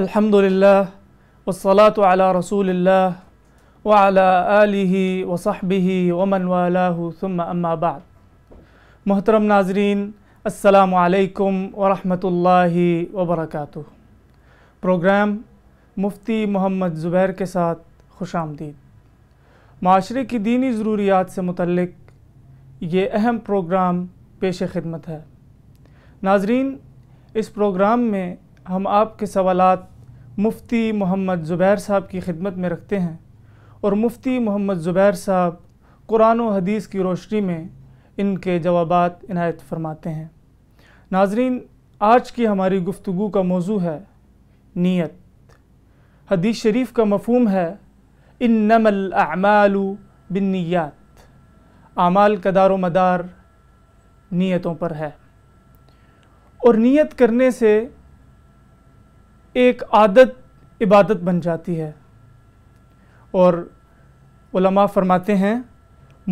अल्हम्दुलिल्लाह वसलात अला रसूलिल्लाह व अला आलिहि व सहबिहि व मन वालाहु थुम्मा अम्मा बाद मोहतरम नाजरीन अस्सलाम वालेकुम व रहमतुल्लाहि व बरकातुहू प्रोग्राम मुफ्ती मोहम्मद ज़ुबैर के साथ खुश आमदीद माशरे की दीनी ज़रूरियात से मुतलक ये अहम प्रोग्राम पेश खिदमत है नाजरीन इस प्रोग्राम में हम आपके सवालत मुफ्ती मोहम्मद ज़ुबैर साहब की खिदमत में रखते हैं और मुफ्ती मोहम्मद ज़ुबैर साहब कुरान और हदीस की रोशनी में इनके जवाब इनायत फरमाते हैं नाजरीन आज की हमारी गुफ्तु का मौजू है नीयत हदीस शरीफ का मफहम है इन नमल बिन्नीत आमाल का दारो मदार नीयतों पर है और नीयत करने से एक आदत इबादत बन जाती है और उलमा फरमाते हैं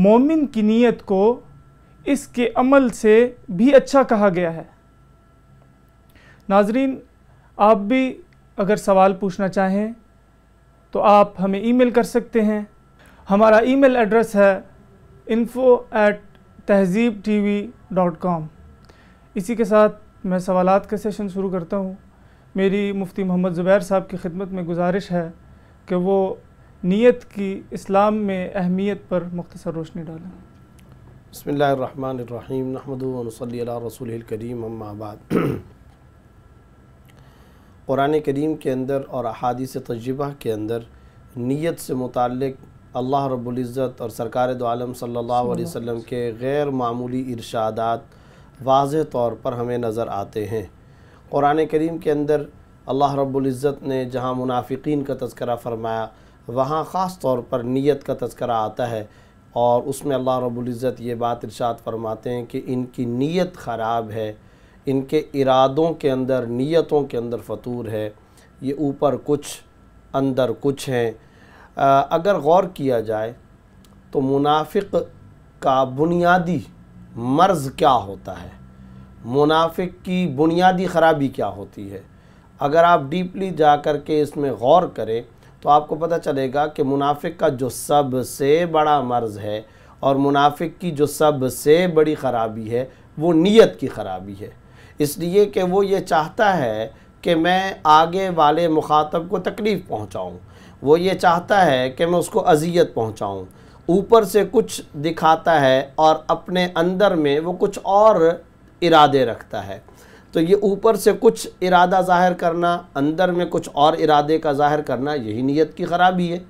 मोमिन की नीयत को इसके अमल से भी अच्छा कहा गया है नाजरीन आप भी अगर सवाल पूछना चाहें तो आप हमें ईमेल कर सकते हैं हमारा ईमेल एड्रेस है info at Tahzeeb T V dot com इसी के साथ मैं सवालात का सेशन शुरू करता हूँ मेरी मुफ्ती मोहम्मद ज़ुबैर साहब की खिदमत में गुजारिश है कि वो नीयत की इस्लाम में अहमियत पर मख्तसर रोशनी डालें बसमीम नहमदल रसूल करीम अम्माबाद क़ुरान करीम के अंदर और अहादीस तजबा के अंदर नीयत से मुतक अल्लाह रब्ज़त और सरकार दो आलम सल्लल्लाहु अलैहि वसल्लम के गैर मामूली इरशादात वाज तौर पर हमें नज़र आते हैं क़ुरान करीम के अंदर अल्लाह रब्ज़त ने जहाँ मुनाफिकीन का तस्करा फ़रमाया वहाँ ख़ास तौर पर नीयत का तस्करा आता है और उसमें अल्लाह रब्ज़त ये बात इरशाद फरमाते हैं कि इनकी नीयत ख़राब है इनके इरादों के अंदर नीयतों के अंदर फतूर है ये ऊपर कुछ अंदर कुछ हैं अगर गौर किया जाए तो मुनाफिक का बुनियादी मर्ज़ क्या होता है मुनाफिक की बुनियादी ख़राबी क्या होती है अगर आप डीपली जा कर के इसमें गौर करें तो आपको पता चलेगा कि मुनाफिक का जो सबसे बड़ा मर्ज़ है और मुनाफिक की जो सबसे बड़ी ख़राबी है वो नीयत की ख़राबी है इसलिए कि वो ये चाहता है कि मैं आगे वाले मुखातब को तकलीफ़ पहुँचाऊँ वो ये चाहता है कि मैं उसको अजियत पहुँचाऊँ ऊपर से कुछ दिखाता है और अपने अंदर में वो कुछ और इरादे रखता है तो ये ऊपर से कुछ इरादा ज़ाहिर करना अंदर में कुछ और इरादे का ज़ाहिर करना यही नीयत की ख़राबी है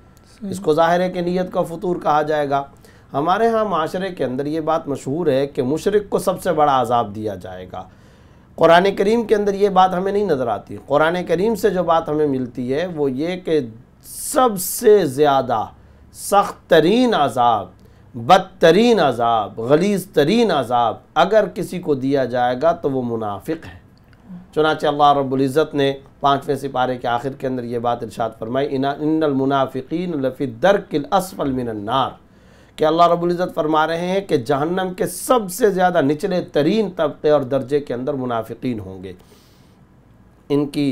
इसको ज़ाहिर है कि नीयत का फतूर कहा जाएगा हमारे यहाँ माशरे के अंदर ये बात मशहूर है कि मुशरक़ को सबसे बड़ा अजाब दिया जाएगा क़ुरान करीम के अंदर ये बात हमें नहीं नज़र आती क़ुरान करीम से जो बात हमें मिलती है वो ये कि सबसे ज़्यादा सख्त तरीन अजाब बदतरीन अजाब गलीज तरीन अजाब अगर किसी को दिया जाएगा तो वो मुनाफिक है चुनाच अल्लाह रब्ज़त ने पाँचवें सिपारे के आखिर के अंदर ये बात इरशाद फरमाई इनमुनाफ़िन लफ़ी दरकिल असफल मिनन्नार कि अल्लाह रब्ज़त फरमा रहे हैं कि जहन्नम के सबसे ज़्यादा निचले तरीन तबके और दर्जे के अंदर मुनाफिकीन होंगे इनकी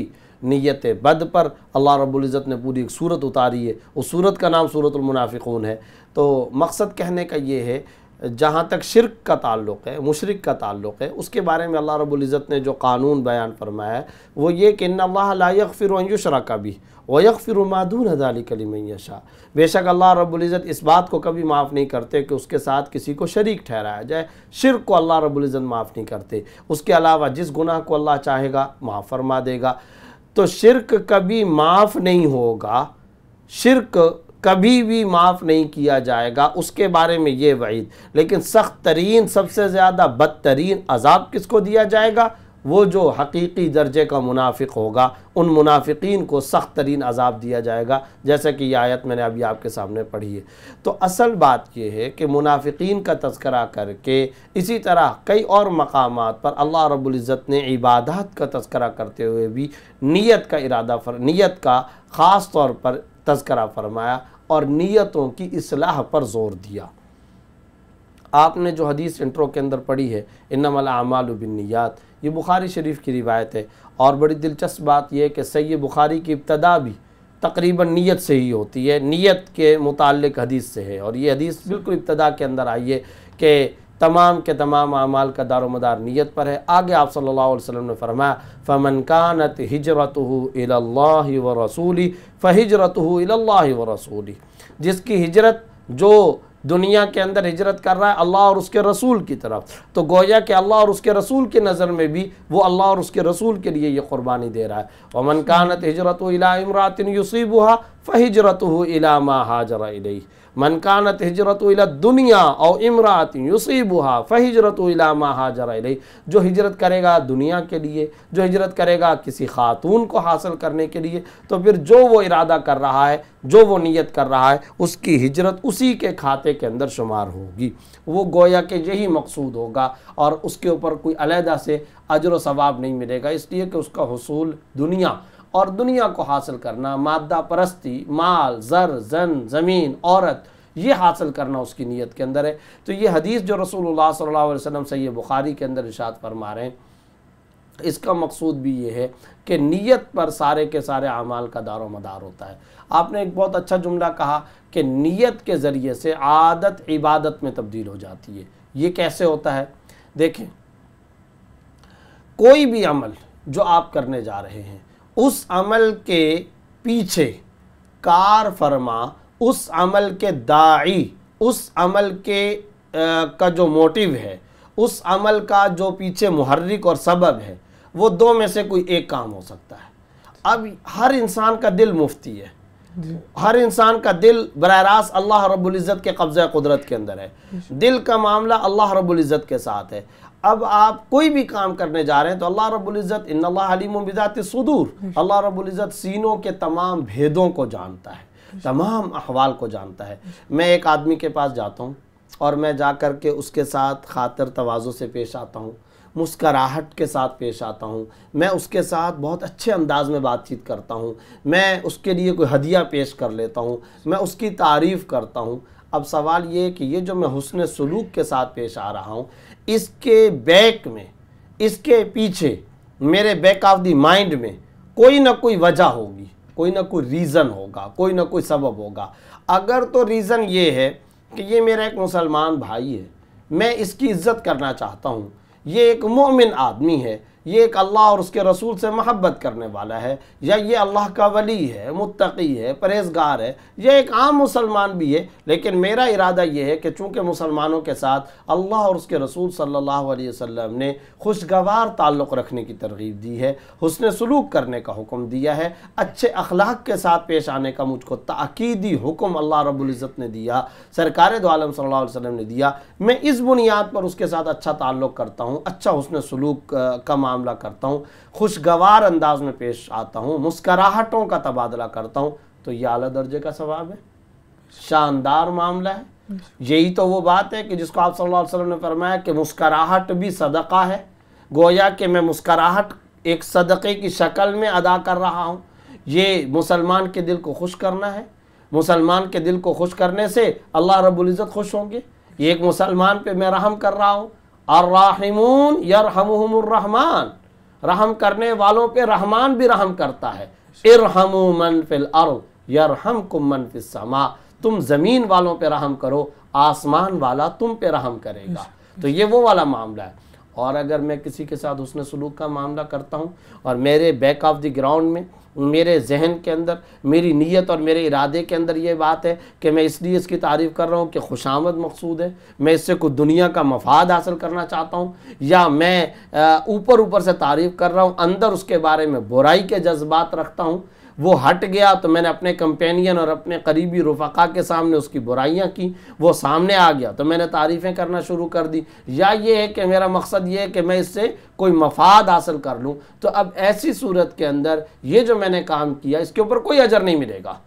नीयत बद पर अल्लाह रबुल्ज़त ने पूरी एक सूरत उतारी है उस सूरत का नाम सूरतमनाफ़िकून है तो मकसद कहने का ये है जहाँ तक शिरक का ताल्लुक़ है मुशरक का ताल्लुक़ है उसके बारे में अल्लाह रब्ज़त ने जो कानून बयान फरमाया है वो ये कि लायक फिर का भी वयक फिर मादून हजाली कलीमैशा बेशक अल्लाह रबुल्ज़त इस बात को कभी माफ़ नहीं करते कि उसके साथ किसी को शरीक ठहराया जाए शिरक को अल्लाह रब्ज़त माफ़ नहीं करते उसके अलावा जिस गुनाह को अल्लाह चाहेगा माफ़ फरमा देगा तो शिरक कभी माफ़ नहीं होगा शिरक कभी भी माफ़ नहीं किया जाएगा उसके बारे में ये वहीद लेकिन सख्त तरीन सबसे ज़्यादा बदतरीन अजाब किसको दिया जाएगा वो जो हकीकी दर्जे का मुनाफिक होगा उन मुनाफिकीन को सख्त तरीन अजाब दिया जाएगा जैसे कि यह आयत मैंने अभी आपके सामने पढ़ी है तो असल बात यह है कि मुनाफिकीन का तस्करा करके इसी तरह कई और मकाम पर अल्लाह रबुल्ज़त ने इबादत का तस्करा करते हुए भी नीयत का इरादा फर नीयत का ख़ास तौर पर तस्करा फरमाया और नीयतों की असलाह पर ज़ोर दिया आपने जो हदीस इंट्रो के अंदर पढ़ी है इनमल आमाल बिन्नीत ये बुखारी शरीफ की रिवायत है और बड़ी दिलचस्प बात यह कि सैद बुखारी की इब्तदा भी तकरीबन नीयत से ही होती है नीयत के मुतल हदीस से है और ये हदीस बिल्कुल इब्तदा के अंदर आई है कि तमाम के तमाम अमाल का दारोमदार नीयत पर है आगे आप सल्लल्लाहु अलैहि वसल्लम ने फरमाया फ़मन कानत हिजरत व रसूली फ़ फ़हिजरत व रसूली जिसकी हिजरत जो दुनिया के अंदर हिजरत कर रहा है अल्लाह और उसके रसूल की तरफ तो गोया कि अल्लाह और उसके रसूल की नज़र में भी वो अल्लाह और उसके रसूल के लिए ये कुर्बानी दे रहा है वमन कानत हजरत इलामरातिन युसीबुहा यूसीबुहा फ़हिजरत इला मा हाजरा मनकानत हिजरत दुनिया और इमरात युसीबुहा फ़हिजरत मा हाजर जो हिजरत करेगा दुनिया के लिए जो हिजरत करेगा किसी खातून को हासिल करने के लिए तो फिर जो वो इरादा कर रहा है जो वो नीयत कर रहा है उसकी हिजरत उसी के खाते के अंदर शुमार होगी वो गोया के यही मकसूद होगा और उसके ऊपर कोई अलहदा से अजर व सवाब नहीं मिलेगा इसलिए कि उसका हसूल दुनिया और दुनिया को हासिल करना मादा परस्ती माल ज़र जन ज़मीन औरत ये हासिल करना उसकी नीयत के अंदर है तो ये हदीस जो रसूल सल्ला वसम सै बुखारी के अंदर इशात फरमा रहे हैं इसका मकसूद भी ये है कि नीयत पर सारे के सारे अमाल का दारो मदार होता है आपने एक बहुत अच्छा जुमला कहा कि नीयत के ज़रिए से आदत इबादत में तब्दील हो जाती है ये कैसे होता है देखें कोई भी अमल जो आप करने जा रहे हैं उस अमल के पीछे कार फरमा उस अमल के दाई उस अमल के आ, का जो मोटिव है उस अमल का जो पीछे मुहर्रिक और सबब है वो दो में से कोई एक काम हो सकता है अब हर इंसान का दिल मुफ्ती है हर इंसान का दिल बर रास्त अल्लाह रबुल्ज़त के कब्ज़ कुदरत के अंदर है दिल का मामला अल्लाह रब्ज़त के साथ है अब आप कोई भी काम करने जा रहे हैं तो अल्लाह रब्ज़त इन्लामबिज़ात सदूर अल्लाह रब्ज़त सीनों के तमाम भेदों को जानता है तमाम अहवाल को जानता है मैं एक आदमी के पास जाता हूँ और मैं जा कर के उसके साथ खातर तोज़ो से पेश आता हूँ मुस्कराहट के साथ पेश आता हूँ मैं उसके साथ बहुत अच्छे अंदाज में बातचीत करता हूँ मैं उसके लिए कोई हदिया पेश कर लेता हूँ मैं उसकी तारीफ़ करता हूँ अब सवाल ये कि ये जो मैं हुसन सलूक के साथ पेश आ रहा हूँ इसके बैक में इसके पीछे मेरे बैक ऑफ दी माइंड में कोई ना कोई वजह होगी कोई ना कोई रीज़न होगा कोई ना कोई सबब होगा अगर तो रीज़न ये है कि ये मेरा एक मुसलमान भाई है मैं इसकी इज़्ज़त करना चाहता हूँ ये एक मोमिन आदमी है ये एक अल्लाह और उसके रसूल से महब्बत करने वाला है या ये अल्लाह का वली है मुत्तकी है परहेजगार है यह एक आम मुसलमान भी है लेकिन मेरा इरादा यह है कि चूँकि मुसलमानों के साथ अल्लाह और उसके रसूल सल्लल्लाहु अलैहि वसल्लम ने खुशगवार ताल्लुक़ रखने की तरगीब दी है उसने सलूक करने का हुक्म दिया है अच्छे अखलाक के साथ पेश आने का मुझको ताक़ीदी हुक्म अल्लाह रबुल्ज़त ने दिया सरकार दोम सल्ला वसम ने दिया मैं इस बुनियाद पर उसके साथ अच्छा ताल्लुक़ करता हूँ अच्छा उसने सलूक का मामला करता हूँ खुशगवार अंदाज में पेश आता हूँ मुस्कराहटों का तबादला करता हूँ तो ये अला दर्जे का सवाब है शानदार मामला है यही तो वो बात है कि जिसको आप सल्लल्लाहु अलैहि वसल्लम ने फरमाया कि मुस्कराहट भी सदका है गोया कि मैं मुस्कराहट एक सदक़े की शक्ल में अदा कर रहा हूँ ये मुसलमान के दिल को खुश करना है मुसलमान के दिल को खुश करने से अल्लाह रब्ज़त खुश होंगे ये एक मुसलमान पे मैं रहम कर रहा हूँ अर्राहिमून यरहमुहमुर्रहमान रहम करने वालों पे रहमान भी रहम करता है इरहमु मन फिल अर्द यरहम कुम मन समा तुम ज़मीन वालों पे रहम करो आसमान वाला तुम पे रहम करेगा तो ये वो वाला मामला है और अगर मैं किसी के साथ उसने सलूक का मामला करता हूँ और मेरे बैक ऑफ द ग्राउंड में मेरे जहन के अंदर मेरी नीयत और मेरे इरादे के अंदर ये बात है कि मैं इसलिए इसकी तारीफ़ कर रहा हूँ कि खुशामद मकसूद है मैं इससे कुछ दुनिया का मफाद हासिल करना चाहता हूँ या मैं ऊपर ऊपर से तारीफ़ कर रहा हूँ अंदर उसके बारे में बुराई के जज्बात रखता हूँ वो हट गया तो मैंने अपने कंपेनियन और अपने करीबी रफ़ा के सामने उसकी बुराइयाँ की वो सामने आ गया तो मैंने तारीफ़ें करना शुरू कर दी या ये है कि मेरा मकसद ये है कि मैं इससे कोई मफाद हासिल कर लूँ तो अब ऐसी सूरत के अंदर ये जो मैंने काम किया इसके ऊपर कोई अजर नहीं मिलेगा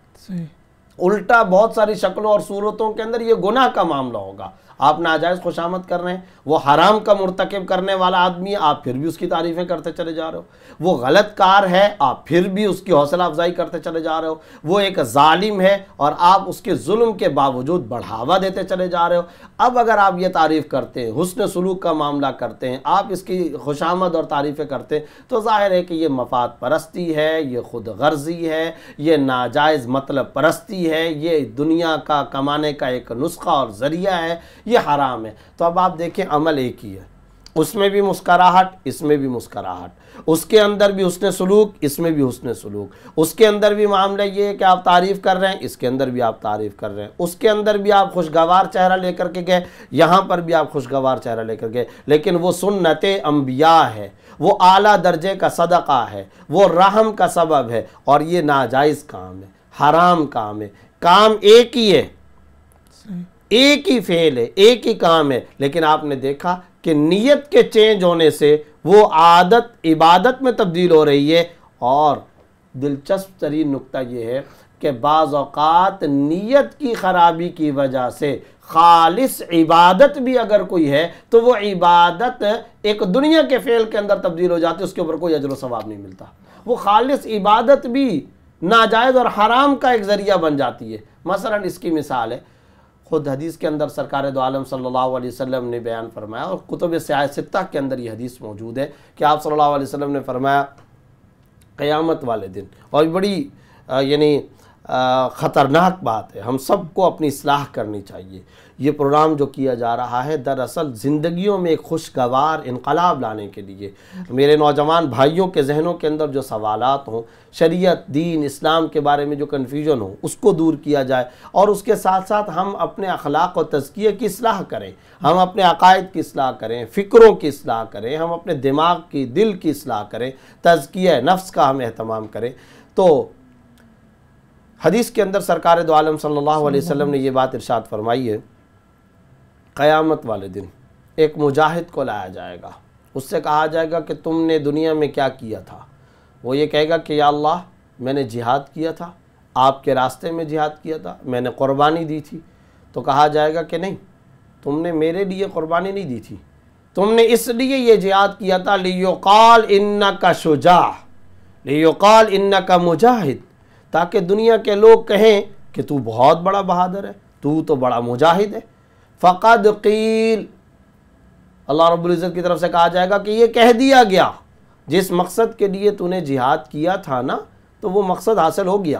उल्टा बहुत सारी शक्लों और सूरतों के अंदर ये गुनाह का मामला होगा आप नाजायज़ खुशामद कर रहे हैं वो हराम का मरतकब करने वाला आदमी है आप फिर भी उसकी तारीफ़ें करते चले जा रहे हो वो गलत कार है आप फिर भी उसकी हौसला अफजाई करते चले जा रहे हो वो एक ालिम है और आप उसके जुल्म के बावजूद बढ़ावा देते चले जा रहे हो अब अगर आप ये तारीफ़ करते हैं हसन सलूक का मामला करते हैं आप इसकी खुशामद और तारीफ़ें करते हैं तो ज़ाहिर है कि ये मफाद परस्ती है ये खुद गर्जी है ये नाजायज़ मतलब परस्ती है ये दुनिया का कमाने का एक नुस्खा और ज़रिया है ये हराम है तो अब आप देखें अमल एक ही है उसमें भी मुस्कराहट इसमें भी मुस्कराहट उसके अंदर भी उसने सलूक इसमें भी उसने सलूक उसके अंदर भी मामला ये है कि आप तारीफ़ कर रहे हैं इसके अंदर भी आप तारीफ़ कर रहे हैं उसके अंदर भी आप खुशगवार चेहरा लेकर के गए यहाँ पर भी आप खुशगवार चेहरा लेकर गए लेकिन वो सुन्नत अम्बिया है वो आला दर्जे का सदका है वो रहम का सबब है और ये नाजायज़ काम है हराम काम है काम एक ही है एक ही फेल है एक ही काम है लेकिन आपने देखा कि नीयत के चेंज होने से वो आदत इबादत में तब्दील हो रही है और दिलचस्प तरीन नुकता ये है कि बाज़ात नीयत की ख़राबी की वजह से खालिस इबादत भी अगर कोई है तो वो इबादत एक दुनिया के फेल के अंदर तब्दील हो जाती है उसके ऊपर कोई अजर सवाब नहीं मिलता वो खालिस इबादत भी नाजायज़ और हराम का एक ज़रिया बन जाती है मसला इसकी मिसाल है ख़ुद हदीस के अंदर सरकार दो आलम सल्लल्लाहु अलैहि वसल्लम ने बयान फरमाया और कुतुब सियासत्ता के अंदर ये हदीस मौजूद है कि आप सल्लल्लाहु अलैहि वसल्लम ने फरमाया क़यामत वाले दिन और बड़ी यानी ख़तरनाक बात है हम सबको अपनी इसलाह करनी चाहिए ये प्रोग्राम जो किया जा रहा है दरअसल ज़िंदगियों में खुशगवार इनकलाब लाने के लिए मेरे नौजवान भाइयों के जहनों के अंदर जो सवालत हों शरीयत दीन इस्लाम के बारे में जो कन्फ्यूजन हो उसको दूर किया जाए और उसके साथ साथ हम अपने अखलाक और तज़किए की असलाह करें हम अपने अकायद की असलाह करें फ़िक्रों की असलाह करें हम अपने दिमाग की दिल की असलाह करें तजकिया नफ्स का हम अहतमाम करें तो हदीस के अंदर सरकार दो आलम सल्लल्लाहु अलैहि वसल्लम ने यह बात इरशाद फरमाई है क़यामत वाले दिन एक मुजाहिद को लाया जाएगा उससे कहा जाएगा कि तुमने दुनिया में क्या किया था वो ये कहेगा कि या अल्लाह मैंने जिहाद किया था आपके रास्ते में जिहाद किया था मैंने क़ुरबानी दी थी तो कहा जाएगा कि नहीं तुमने मेरे लिए क़ुरबानी नहीं दी थी तुमने इसलिए ये जिहाद किया था लियोकाल इन्ना का शुजा लियोकाल इन्ना का मुजाहिद ताकि दुनिया के लोग कहें कि तू बहुत बड़ा बहादुर है तू तो बड़ा मुजाहिद है फ़कद कील अल्लाह रब्ज़त की तरफ से कहा जाएगा कि ये कह दिया गया जिस मकसद के लिए तूने जिहाद किया था ना तो वो मकसद हासिल हो गया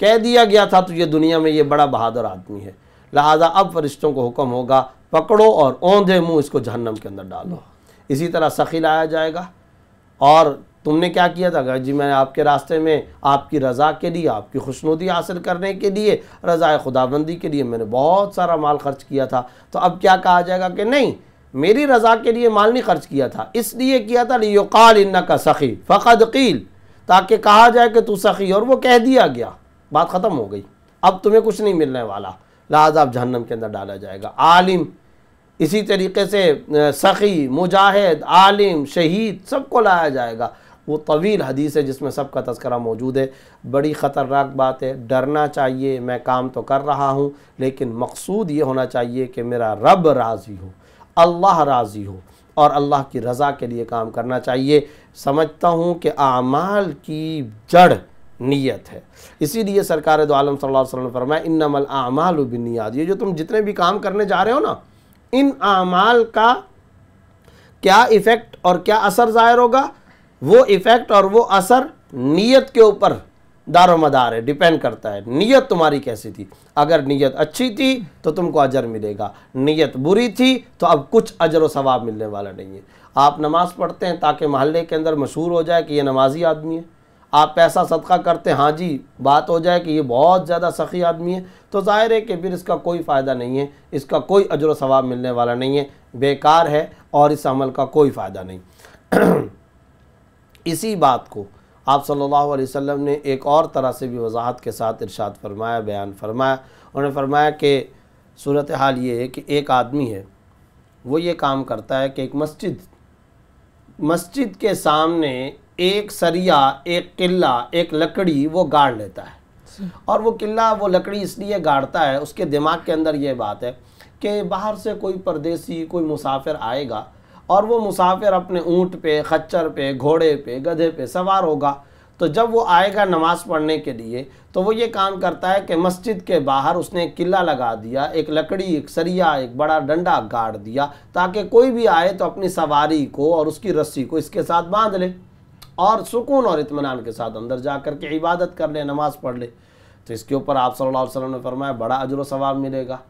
कह दिया गया था तो ये दुनिया में ये बड़ा बहादुर आदमी है लिहाजा अब फरिश्तों को हुक्म होगा पकड़ो और औंधे मुँह इसको जहन्नम के अंदर डालो इसी तरह सखी लाया जाएगा और तुमने क्या किया था जी मैंने आपके रास्ते में आपकी रज़ा के लिए आपकी खुशनुदी हासिल करने के लिए रज़ा खुदाबंदी के लिए मैंने बहुत सारा माल खर्च किया था तो अब क्या कहा जाएगा कि नहीं मेरी रज़ा के लिए माल नहीं खर्च किया था इसलिए किया था लियोकाल इन्ना का सखी फ़कद कील ताकि कहा जाए कि तू सखी और वो कह दिया गया बात ख़त्म हो गई अब तुम्हें कुछ नहीं मिलने वाला लिहाजा आप जहन्नम के अंदर डाला जाएगा आलिम इसी तरीके से सखी मुजाहिद आलिम शहीद सबको लाया जाएगा वो तवील हदीस है जिसमें सब का तस्करा मौजूद है बड़ी ख़तरनाक बात है डरना चाहिए मैं काम तो कर रहा हूँ लेकिन मकसूद ये होना चाहिए कि मेरा रब राज़ी हो अल्लाह राज़ी हो और अल्लाह की रज़ा के लिए काम करना चाहिए समझता हूँ कि आमाल की जड़ नीयत है इसीलिए सरकार दो आलम सल्लल्लाहु अलैहि वसल्लम नमल इन्नमल आमाल बिनियाद ये जो तुम जितने भी काम करने जा रहे हो ना इन आमाल का क्या इफ़ेक्ट और क्या असर ज़ाहिर होगा वो इफ़ेक्ट और वो असर नीयत के ऊपर दारोमदार है डिपेंड करता है नीयत तुम्हारी कैसी थी अगर नीयत अच्छी थी तो तुमको अजर मिलेगा नीयत बुरी थी तो अब कुछ अजर वाब मिलने वाला नहीं है आप नमाज़ पढ़ते हैं ताकि मोहल्ले के अंदर मशहूर हो जाए कि ये नमाजी आदमी है आप पैसा सदका करते हैं हाँ जी बात हो जाए कि ये बहुत ज़्यादा सखी आदमी है तो ज़ाहिर है कि फिर इसका कोई फ़ायदा नहीं है इसका कोई अजर व सवाब मिलने वाला नहीं है बेकार है और इस अमल का कोई फ़ायदा नहीं इसी बात को आप सल्लल्लाहु अलैहि वसल्लम ने एक और तरह से भी वजाहत के साथ इरशाद फरमाया बयान फरमाया उन्होंने फरमाया कि सूरत हाल ये है कि एक आदमी है वो ये काम करता है कि एक मस्जिद मस्जिद के सामने एक सरिया एक किला एक लकड़ी वो गाड़ लेता है और वो किला वो लकड़ी इसलिए गाड़ता है उसके दिमाग के अंदर ये बात है कि बाहर से कोई परदेसी कोई मुसाफिर आएगा और वो मुसाफिर अपने ऊँट पे खच्चर पे घोड़े पे गधे पे सवार होगा तो जब वो आएगा नमाज़ पढ़ने के लिए तो वो ये काम करता है कि मस्जिद के बाहर उसने एक किला लगा दिया एक लकड़ी एक सरिया एक बड़ा डंडा गाड़ दिया ताकि कोई भी आए तो अपनी सवारी को और उसकी रस्सी को इसके साथ बांध ले और सुकून और इतमान के साथ अंदर जा कर के इबादत कर ले नमाज़ पढ़ ले तो इसके ऊपर आप सल्ला अलैहि ने फरमाया बड़ा अजर सवाब मिलेगा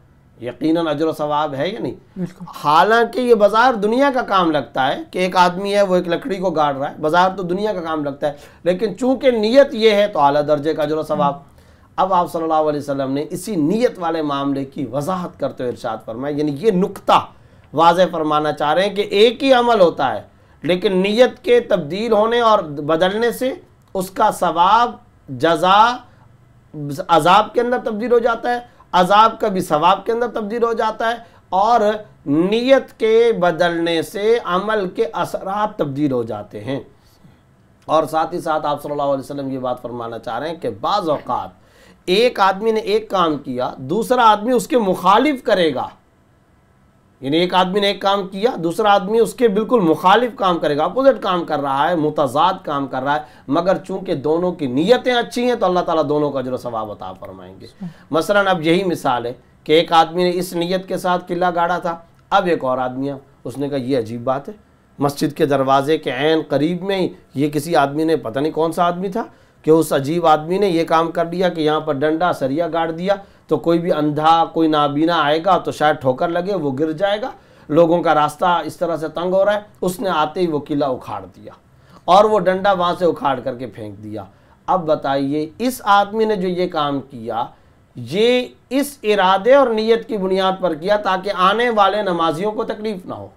यकीनन अजर सवाब है या नहीं हालांकि ये बाज़ार दुनिया का काम लगता है कि एक आदमी है वो एक लकड़ी को गाड़ रहा है बाज़ार तो दुनिया का काम लगता है लेकिन चूंकि नीयत ये है तो अला दर्जे का अजर सवाब हम्म। अब आप सल्लल्लाहु अलैहि वसल्लम ने इसी नीयत वाले मामले की वजाहत करते हुए इरशाद फरमाया यानी ये नुकता वाज फरमाना चाह रहे हैं कि एक ही अमल होता है लेकिन नीयत के तब्दील होने और बदलने से उसका सवाब जजा अजाब के अंदर तब्दील हो जाता है अजाब का भी सवाब के अंदर तब्दील हो जाता है और नीयत के बदलने से अमल के असरात तब्दील हो जाते हैं और साथ ही साथ आप सल्लल्लाहु अलैहि वसल्लम ये बात फरमाना चाह रहे हैं कि बाज़ अवकात एक आदमी ने एक काम किया दूसरा आदमी उसके मुखालिफ करेगा यानी एक आदमी ने एक काम किया दूसरा आदमी उसके बिल्कुल मुखालिफ काम करेगा अपोजिट काम कर रहा है मुतजाद काम कर रहा है मगर चूंकि दोनों की नीयतें अच्छी हैं तो अल्लाह ताला दोनों का जो सवाब अता फरमाएंगे मसलन अब यही मिसाल है कि एक आदमी ने इस नीयत के साथ किला गाड़ा था अब एक और आदमी है उसने कहा यह अजीब बात है मस्जिद के दरवाजे के ऐन करीब में ही ये किसी आदमी ने पता नहीं कौन सा आदमी था कि उस अजीब आदमी ने यह काम कर दिया कि यहाँ पर डंडा सरिया गाड़ दिया तो कोई भी अंधा कोई नाबीना आएगा तो शायद ठोकर लगे वो गिर जाएगा लोगों का रास्ता इस तरह से तंग हो रहा है उसने आते ही वो किला उखाड़ दिया और वो डंडा वहाँ से उखाड़ करके फेंक दिया अब बताइए इस आदमी ने जो ये काम किया ये इस इरादे और नीयत की बुनियाद पर किया ताकि आने वाले नमाजियों को तकलीफ ना हो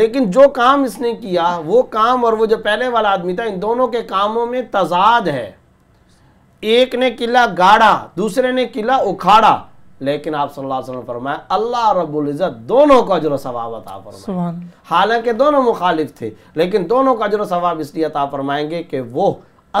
लेकिन जो काम इसने किया वो काम और वो जो पहले वाला आदमी था इन दोनों के कामों में तजाद है एक ने किला गाड़ा दूसरे ने किला उखाड़ा लेकिन आप सल्लल्लाहु अलैहि वसल्लम फरमाए अल्लाह रब्बुल इज़्ज़त दोनों का अजर सवाब अता फरमाए हालांकि दोनों मुखालिफ थे लेकिन दोनों का अजर सवाब इसलिए अता फरमाएंगे कि वो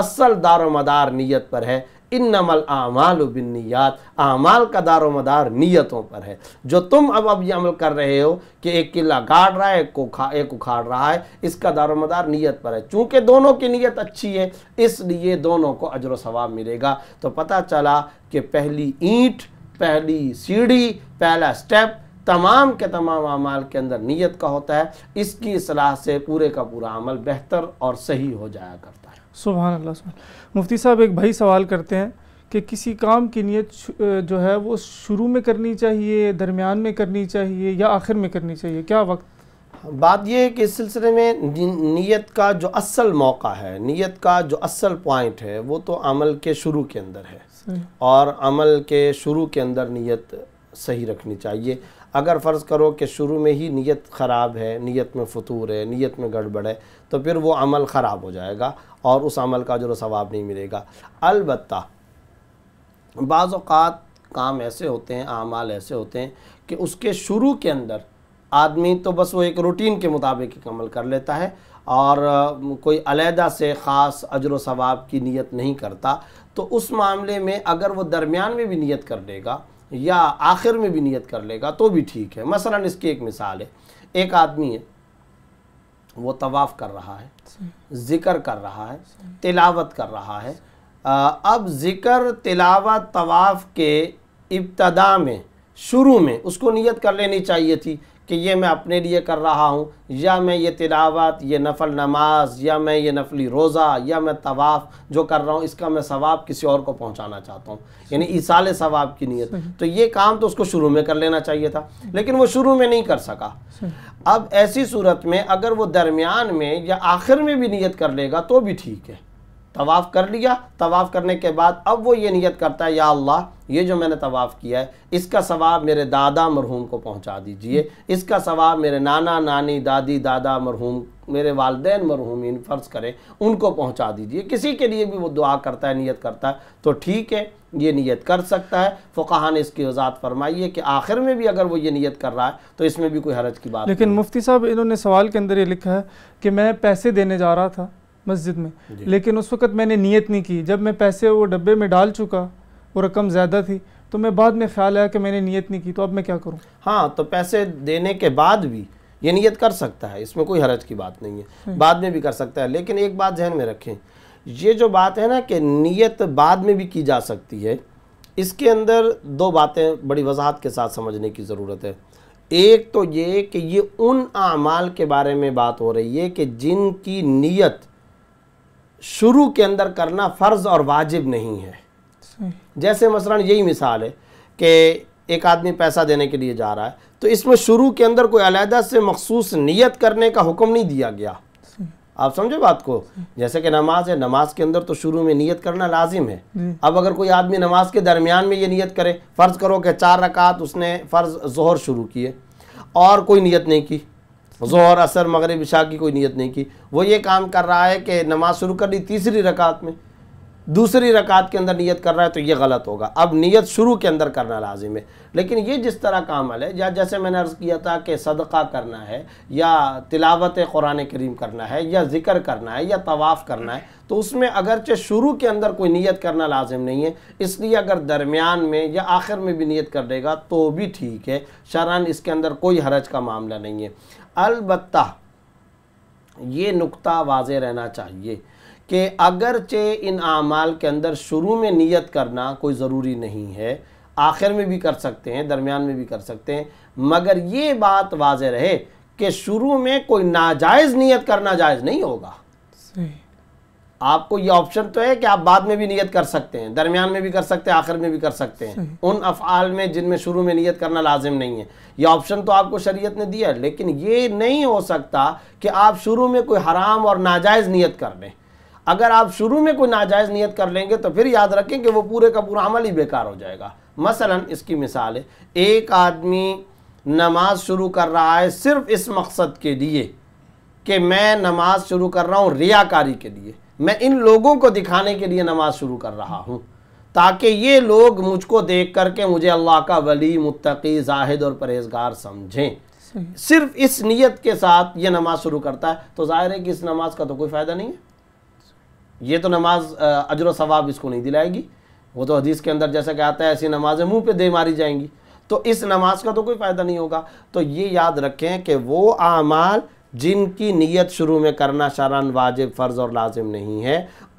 असल दारो मदार नीयत पर है इन नमल आमाल बिनियात आमाल का दारो मदार नीयतों पर है जो तुम अब अब यह अमल कर रहे हो कि एक किला गाड़ रहा है एक को खा एक उखाड़ रहा है इसका दारो मदार नीयत पर है चूँकि दोनों की नीयत अच्छी है इसलिए दोनों को अजर सवाब मिलेगा तो पता चला कि पहली ईंट पहली सीढ़ी पहला स्टेप तमाम के तमाम अमाल के अंदर नीयत का होता है इसकी सलाह से पूरे का पूरा अमल बेहतर और सही हो जाया करता सुबह अल्लाह सुबह मुफ्ती साहब एक भाई सवाल करते हैं कि किसी काम की नीयत जो है वो शुरू में करनी चाहिए दरमियान में करनी चाहिए या आखिर में करनी चाहिए क्या वक्त बात यह है कि इस सिलसिले में नीयत का जो असल मौका है नीयत का जो असल पॉइंट है वो तो अमल के शुरू के अंदर है और अमल के शुरू के अंदर नीयत सही रखनी चाहिए अगर फ़र्ज़ करो कि शुरू में ही नीयत ख़राब है नीयत में फतूर है नीयत में गड़बड़ है तो फिर वो अमल ख़राब हो जाएगा और उस अमल का जो सवाब नहीं मिलेगा अलबत् बाज़ात काम ऐसे होते हैं आमाल ऐसे होते हैं कि उसके शुरू के अंदर आदमी तो बस वो एक रूटीन के मुताबिक एक अमल कर लेता है और कोई अलहदा से ख़ास अजर सवाब की नीयत नहीं करता तो उस मामले में अगर वो दरमियान में भी नीयत कर देगा या आखिर में भी नियत कर लेगा तो भी ठीक है मसलन इसकी एक मिसाल है एक आदमी है वो तवाफ़ कर रहा है ज़िक्र कर रहा है तिलावत कर रहा है अब ज़िक्र तिलावत तवाफ़ के इब्तदा में शुरू में उसको नियत कर लेनी चाहिए थी कि ये मैं अपने लिए कर रहा हूँ या मैं ये तिलावत ये नफल नमाज या मैं ये नफली रोज़ा या मैं तवाफ़ जो कर रहा हूँ इसका मैं सवाब किसी और को पहुँचाना चाहता हूँ यानी ईसाल सवाब की नीयत तो ये काम तो उसको शुरू में कर लेना चाहिए था लेकिन वो शुरू में नहीं कर सका अब ऐसी सूरत में अगर वो दरमियान में या आखिर में भी नीयत कर लेगा तो भी ठीक है तवाफ़ कर लिया तवाफ़ करने के बाद अब वो ये नियत करता है या अल्लाह ये जो मैंने तवाफ़ किया है इसका सवाब मेरे दादा मरहूम को पहुंचा दीजिए इसका सवाब मेरे नाना नानी दादी दादा मरहूम मेरे वालदे मरहूम इन फ़र्ज़ करें उनको पहुंचा दीजिए किसी के लिए भी वो दुआ करता है नियत करता है तो ठीक है ये नियत कर सकता है फ़ुकाहा ने इसकी वजात फरमाई है कि आखिर में भी अगर वो ये नियत कर रहा है तो इसमें भी कोई हरज की बात लेकिन मुफ्ती साहब इन्होंने सवाल के अंदर ये लिखा है कि मैं पैसे देने जा रहा था मस्जिद में लेकिन उस वक़्त मैंने नीयत नहीं की जब मैं पैसे वो डब्बे में डाल चुका वो रकम ज़्यादा थी तो मैं बाद में ख्याल आया कि मैंने नीयत नहीं की तो अब मैं क्या करूँ हाँ तो पैसे देने के बाद भी ये नीयत कर सकता है इसमें कोई हरज की बात नहीं है हाँ। बाद में भी कर सकता है लेकिन एक बात जहन में रखें ये जो बात है ना कि नीयत बाद में भी की जा सकती है इसके अंदर दो बातें बड़ी वजाहत के साथ समझने की ज़रूरत है एक तो ये कि ये उन अमाल के बारे में बात हो रही है कि जिनकी नीयत शुरू के अंदर करना फ़र्ज़ और वाजिब नहीं है जैसे मसला यही मिसाल है कि एक आदमी पैसा देने के लिए जा रहा है तो इसमें शुरू के अंदर कोई अलहदा से मखसूस नीयत करने का हुक्म नहीं दिया गया आप समझे बात को जैसे कि नमाज है नमाज के अंदर तो शुरू में नियत करना लाजिम है अब अगर कोई आदमी नमाज के दरमियान में ये नियत करे फ़र्ज़ करो कि चार रकात उसने फ़र्ज़ जहर शुरू किए और कोई नियत नहीं की जोहर असर मगरब इशा की कोई नीयत नहीं की वो ये काम कर रहा है कि नमाज़ शुरू कर दी तीसरी रकात में दूसरी रकात के अंदर नीयत कर रहा है तो ये गलत होगा अब नीयत शुरू के अंदर करना लाजिम है लेकिन ये जिस तरह का अमल है या जैसे मैंने अर्ज़ किया था कि सदका करना है या तिलावत कुरान करीम करना है या ज़िक्र करना है या तवाफ़ करना है तो उसमें अगरचे शुरू के अंदर कोई नीयत करना लाजिम नहीं है इसलिए अगर दरमियान में या आखिर में भी नीयत कर देगा तो भी ठीक है शरान इसके अंदर कोई हरज का मामला नहीं है अलबत् ये नुकता वाज रहना चाहिए कि अगरचे इन अमाल के अंदर शुरू में नियत करना कोई ज़रूरी नहीं है आखिर में भी कर सकते हैं दरमियान में भी कर सकते हैं मगर ये बात वाज रहे कि शुरू में कोई नाजायज़ नियत करना जायज़ नहीं होगा आपको ये ऑप्शन तो है कि आप बाद में भी नियत कर सकते हैं दरमियान में भी कर सकते हैं आखिर में भी कर सकते हैं उन अफ़ाल में जिनमें शुरू में नियत करना लाजिम नहीं है ये ऑप्शन तो आपको शरीयत ने दिया है लेकिन ये नहीं हो सकता कि आप शुरू में कोई हराम और नाजायज़ नियत कर लें अगर आप शुरू में कोई नाजायज़ नियत कर लेंगे तो फिर याद रखें कि वो पूरे का पूरा अमल ही बेकार हो जाएगा मसलन इसकी मिसाल है एक आदमी नमाज शुरू कर रहा है सिर्फ इस मकसद के लिए कि मैं नमाज शुरू कर रहा हूँ रियाकारी के लिए मैं इन लोगों को दिखाने के लिए नमाज शुरू कर रहा हूँ ताकि ये लोग मुझको देख करके मुझे अल्लाह का वली मुत्तकी जाहिद और परहेजगार समझें सिर्फ इस नीयत के साथ ये नमाज शुरू करता है तो ज़ाहिर है कि इस नमाज का तो कोई फ़ायदा नहीं है ये तो नमाज अजर सवाब इसको नहीं दिलाएगी वो तो हदीस के अंदर जैसा कि आता है ऐसी नमाजें मुंह पे दे मारी जाएंगी तो इस नमाज का तो कोई फ़ायदा नहीं होगा तो ये याद रखें कि वो आमाल जिनकी नीयत शुरू में करना शरान वाजिब फ़र्ज़ और लाजिम नहीं है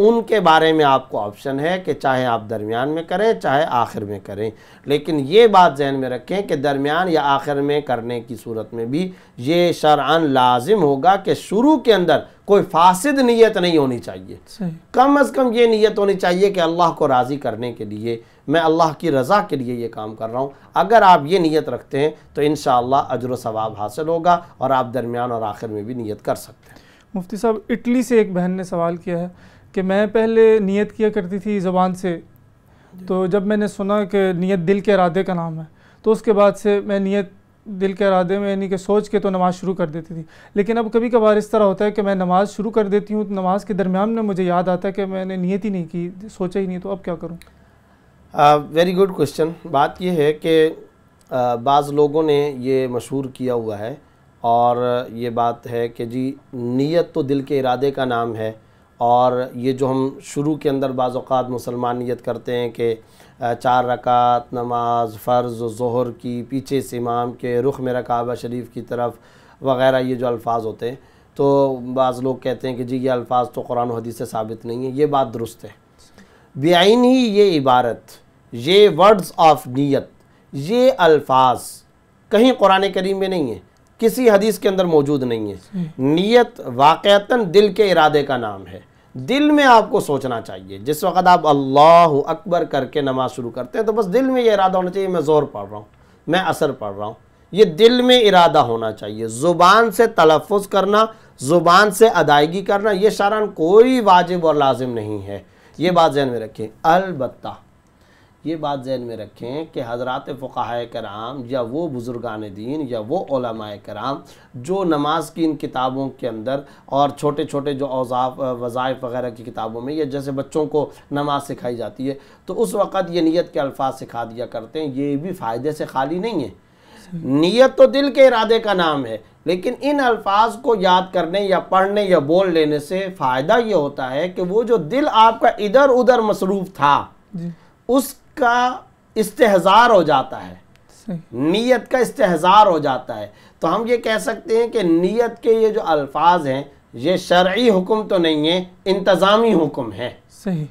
उनके बारे में आपको ऑप्शन है कि चाहे आप दरमियान में करें चाहे आखिर में करें लेकिन ये बात जहन में रखें कि दरमियान या आखिर में करने की सूरत में भी ये शरान लाजिम होगा कि शुरू के अंदर कोई फासिद नीयत नहीं होनी चाहिए कम अज़ कम ये नीयत होनी चाहिए कि अल्लाह को राज़ी करने के लिए मैं अल्लाह की रज़ा के लिए ये काम कर रहा हूँ अगर आप ये नीयत रखते हैं तो इन अजर वाब हासिल होगा और आप दरमियान और आखिर में भी नीयत कर सकते हैं मुफ्ती साहब इटली से एक बहन ने सवाल किया है कि मैं पहले नीयत किया करती थी ज़बान से तो जब मैंने सुना कि नीयत दिल के इरादे का नाम है तो उसके बाद से मैं नीयत दिल के इरादे में यानी कि सोच के तो नमाज़ शुरू कर देती थी लेकिन अब कभी कभार इस तरह होता है कि मैं नमाज़ शुरू कर देती हूँ तो नमाज़ के दरमियान में मुझे याद आता है कि मैंने नीयत ही नहीं की सोचा ही नहीं तो अब क्या करूँ वेरी गुड क्वेश्चन बात यह है कि बाज़ लोगों ने ये मशहूर किया हुआ है और ये बात है कि जी नीयत तो दिल के इरादे का नाम है और ये जो हम शुरू के अंदर बाज़ात मुसलमान नीयत करते हैं कि चार रकात नमाज फ़र्ज़ जहर की पीछे से इमाम के रुख में काबा शरीफ की तरफ वग़ैरह ये जो अल्फाज होते हैं तो बाज़ लोग कहते हैं कि जी ये अल्फाज तो कुरान हदीस से साबित नहीं है ये बात दुरुस्त है बेआईन ही ये इबारत ये वर्ड्स ऑफ नीयत ये अल्फाज कहीं कुरान करीम में नहीं है किसी हदीस के अंदर मौजूद नहीं है हम्म। नीयत वाक़ता दिल के इरादे का नाम है दिल में आपको सोचना चाहिए जिस वक्त आप अल्लाह अकबर करके नमाज शुरू करते हैं तो बस दिल में ये इरादा होना चाहिए मैं ज़ोर पढ़ रहा हूँ मैं असर पढ़ रहा हूँ ये दिल में इरादा होना चाहिए ज़ुबान से तलफ़ करना ज़ुबान से अदायगी करना ये शारान कोई वाजिब और लाजिम नहीं है ये बात जहन में रखें अलबत्ता ये बात जहन में रखें कि हज़रत फ़ाह कराम या वो बुज़ुर्गान दीन या वो कराम जो नमाज की इन किताबों के अंदर और छोटे छोटे जो औजाफ वज़ाइफ वगैरह की किताबों में या जैसे बच्चों को नमाज सिखाई जाती है तो उस वक़्त ये नीयत के अल्फाज सिखा दिया करते हैं ये भी फ़ायदे से खाली नहीं है नीयत तो दिल के इरादे का नाम है लेकिन इन अल्फाज को याद करने या पढ़ने या बोल लेने से फ़ायदा ये होता है कि वो जो दिल आपका इधर उधर मसरूफ़ था उस का इस्तेजार हो जाता है नीयत का इस्तेजार हो जाता है तो हम ये कह सकते हैं कि नीयत के ये जो अल्फाज हैं ये शर्य हुक्म तो नहीं है इंतज़ामी हुक्म है सही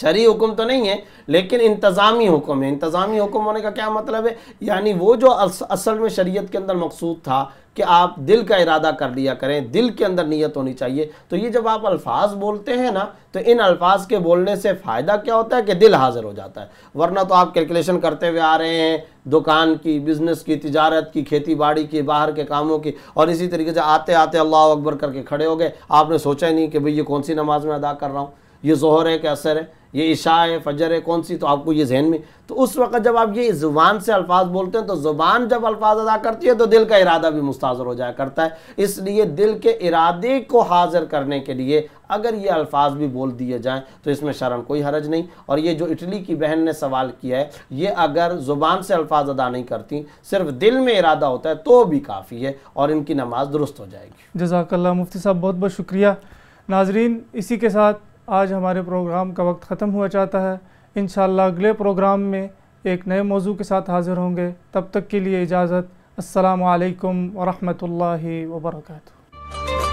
शरी हुकुम तो नहीं है लेकिन इंतज़ामी हुक्म है इंतज़ामी हुक्म होने का क्या मतलब है यानी वो जो अस, असल में शरीयत के अंदर मकसूद था कि आप दिल का इरादा कर लिया करें दिल के अंदर नीयत होनी चाहिए तो ये जब आप अल्फाज बोलते हैं ना तो इन अल्फाज के बोलने से फ़ायदा क्या होता है कि दिल हाजिर हो जाता है वरना तो आप कैलकुलेशन करते हुए आ रहे हैं दुकान की बिज़नेस की तजारत की खेती बाड़ी की बाहर के कामों की और इसी तरीके से आते आते अल्लाह अकबर करके खड़े हो गए आपने सोचा ही नहीं कि भाई ये कौन सी नमाज़ में अदा कर रहा हूँ ये जहर है कि असर है ये इशा है फजर है कौन सी तो आपको ये जहन में तो उस वक्त जब आप ये ज़ुबान से अल्फाज बोलते हैं तो ज़ुबान जब अल्फाज अदा करती है तो दिल का इरादा भी मुस्ताजर हो जाया करता है इसलिए दिल के इरादे को हाजिर करने के लिए अगर ये अल्फाज भी बोल दिए जाएं तो इसमें शर्म कोई हरज नहीं और ये जो इटली की बहन ने सवाल किया है ये अगर ज़ुबान से अल्फाज अदा नहीं करती सिर्फ दिल में इरादा होता है तो भी काफ़ी है और इनकी नमाज दुरुस्त हो जाएगी जजाकल्ला मुफ्ती साहब बहुत बहुत शुक्रिया नाजरीन इसी के साथ आज हमारे प्रोग्राम का वक्त ख़त्म हुआ चाहता है इन अगले प्रोग्राम में एक नए मौजू के साथ हाज़िर होंगे तब तक के लिए इजाज़त असलकम वरहमल वर्का